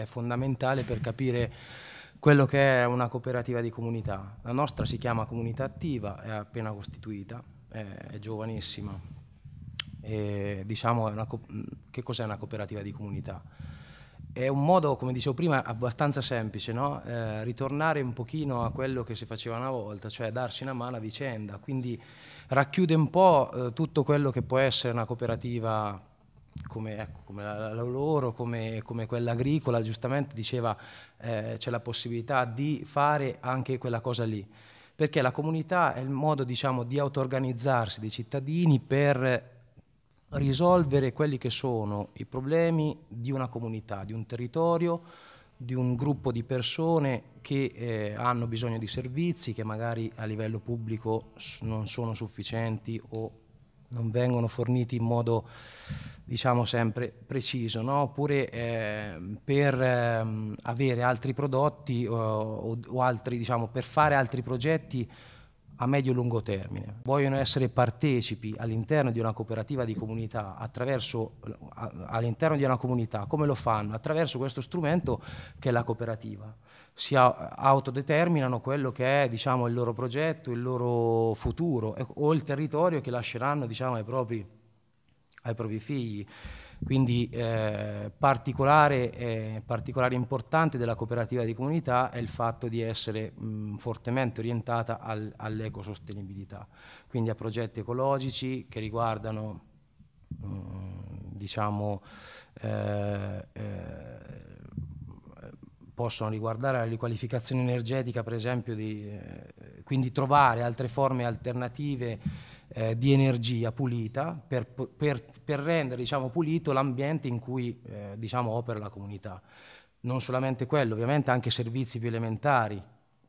è fondamentale per capire quello che è una cooperativa di comunità. La nostra si chiama comunità attiva, è appena costituita, è, è giovanissima. E, diciamo, una, che cos'è una cooperativa di comunità? È un modo, come dicevo prima, abbastanza semplice, no? eh, ritornare un pochino a quello che si faceva una volta, cioè darsi una mano a vicenda, quindi racchiude un po' eh, tutto quello che può essere una cooperativa come, ecco, come la, la, loro, come, come, quella agricola, giustamente diceva eh, c'è la possibilità di fare anche quella cosa lì. Perché la comunità è il modo diciamo, di auto-organizzarsi dei cittadini per risolvere quelli che sono i problemi di una comunità, di un territorio, di un gruppo di persone che eh, hanno bisogno di servizi che magari a livello pubblico non sono sufficienti o non vengono forniti in modo diciamo sempre preciso, no? oppure eh, per eh, avere altri prodotti o, o, o altri, diciamo, per fare altri progetti a medio-lungo termine. Vogliono essere partecipi all'interno di una cooperativa di comunità, attraverso, all'interno di una comunità. Come lo fanno? Attraverso questo strumento che è la cooperativa. Si autodeterminano quello che è diciamo, il loro progetto, il loro futuro o il territorio che lasceranno diciamo, ai, propri, ai propri figli. Quindi eh, particolare, eh, particolare importante della cooperativa di comunità è il fatto di essere mh, fortemente orientata al, all'ecosostenibilità, quindi a progetti ecologici che riguardano mh, diciamo, eh, eh possono riguardare la riqualificazione energetica per esempio, di, eh, quindi trovare altre forme alternative eh, di energia pulita per, per, per rendere diciamo, pulito l'ambiente in cui eh, diciamo, opera la comunità. Non solamente quello, ovviamente anche servizi più elementari,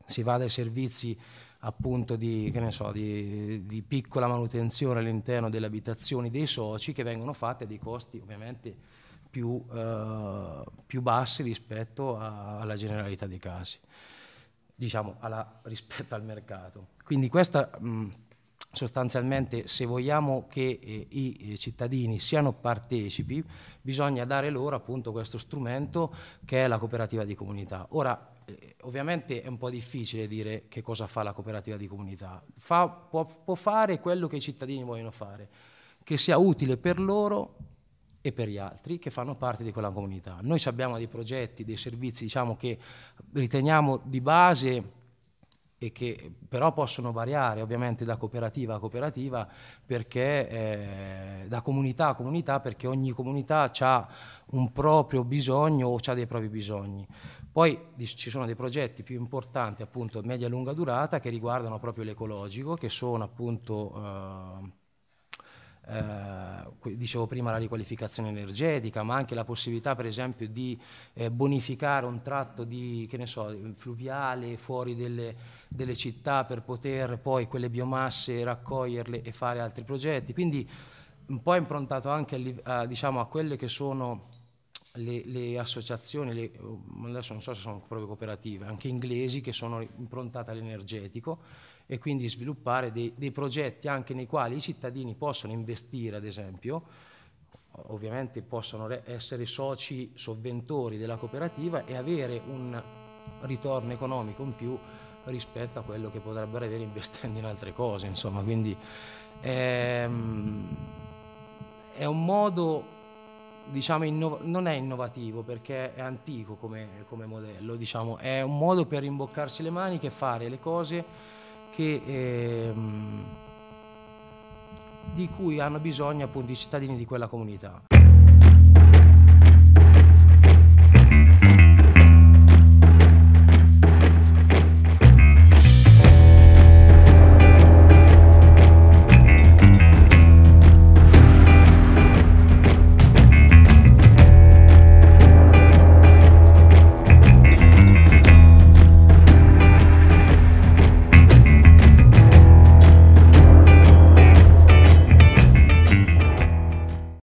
si va dai servizi appunto di, so, di, di piccola manutenzione all'interno delle abitazioni dei soci che vengono fatte a dei costi ovviamente più, eh, più bassi rispetto a, alla generalità dei casi, diciamo alla, rispetto al mercato. Quindi questa mh, sostanzialmente se vogliamo che eh, i eh, cittadini siano partecipi bisogna dare loro appunto questo strumento che è la cooperativa di comunità. Ora eh, ovviamente è un po' difficile dire che cosa fa la cooperativa di comunità, fa, può, può fare quello che i cittadini vogliono fare, che sia utile per loro e per gli altri che fanno parte di quella comunità. Noi abbiamo dei progetti, dei servizi diciamo, che riteniamo di base e che però possono variare ovviamente da cooperativa a cooperativa, perché, eh, da comunità a comunità, perché ogni comunità ha un proprio bisogno o ha dei propri bisogni. Poi ci sono dei progetti più importanti, appunto, media e lunga durata, che riguardano proprio l'ecologico, che sono appunto... Eh, eh, dicevo prima la riqualificazione energetica, ma anche la possibilità per esempio di eh, bonificare un tratto di, che ne so, fluviale fuori delle, delle, città per poter poi quelle biomasse raccoglierle e fare altri progetti. Quindi un po' improntato anche a, diciamo, a quelle che sono le, le associazioni, le, adesso non so se sono proprio cooperative, anche inglesi che sono improntate all'energetico e quindi sviluppare dei, dei progetti anche nei quali i cittadini possono investire, ad esempio, ovviamente possono essere soci sovventori della cooperativa e avere un ritorno economico in più rispetto a quello che potrebbero avere investendo in altre cose, insomma, quindi ehm, è un modo diciamo, inno- non è innovativo perché è antico come, come modello, diciamo. è un modo per rimboccarsi le maniche e fare le cose che, ehm, di cui hanno bisogno appunto i cittadini di quella comunità.